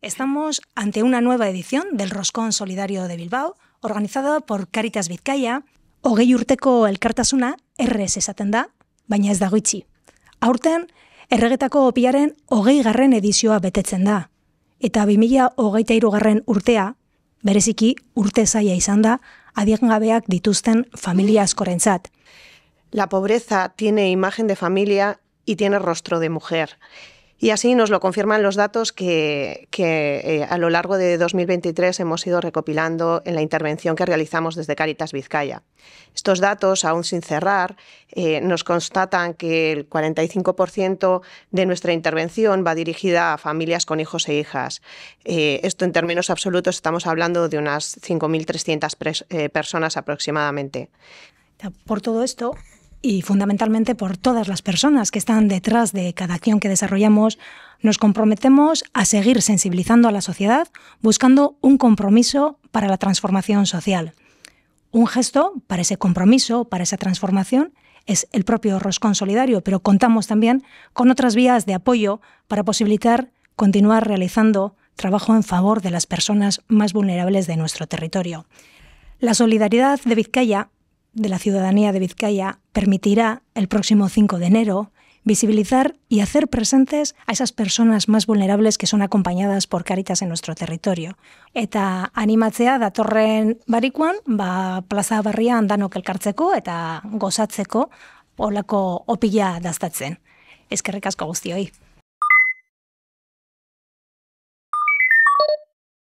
Estamos ante una nueva edición del Roscón Solidario de Bilbao, organizada por Caritas Vizcaya, ogei urteko elkartasuna errez esaten da, baina ez da goitzi. Aurten, erregetako opiaren ogei garren edizioa betetzen da, eta 2000 ogeita irugarren urtea, bereziki urte zaia izan da, adiengabeak dituzten familia askorentzat. La pobreza tiene imagen de familia y tiene rostro de mujer. Y así nos lo confirman los datos que, eh, a lo largo de 2023 hemos ido recopilando en la intervención que realizamos desde Caritas Vizcaya. Estos datos, aún sin cerrar, eh, nos constatan que el 45% de nuestra intervención va dirigida a familias con hijos e hijas. Eh, esto en términos absolutos estamos hablando de unas 5.300 personas aproximadamente. Por todo esto, y fundamentalmente por todas las personas que están detrás de cada acción que desarrollamos, nos comprometemos a seguir sensibilizando a la sociedad buscando un compromiso para la transformación social. Un gesto para ese compromiso, para esa transformación, es el propio Roscón Solidario, pero contamos también con otras vías de apoyo para posibilitar continuar realizando trabajo en favor de las personas más vulnerables de nuestro territorio. La solidaridad de Vizcaya de la Ciudadanía de Vizcaya permitirá el próximo 5 de enero visibilizar y hacer presentes a esas personas más vulnerables que son acompañadas por caritas en nuestro territorio. Eta animatzea datorren barikuan, ba plazabarrian danok elkartzeko eta gozatzeko polako opila daztatzen. Ezkerrik asko guztioi.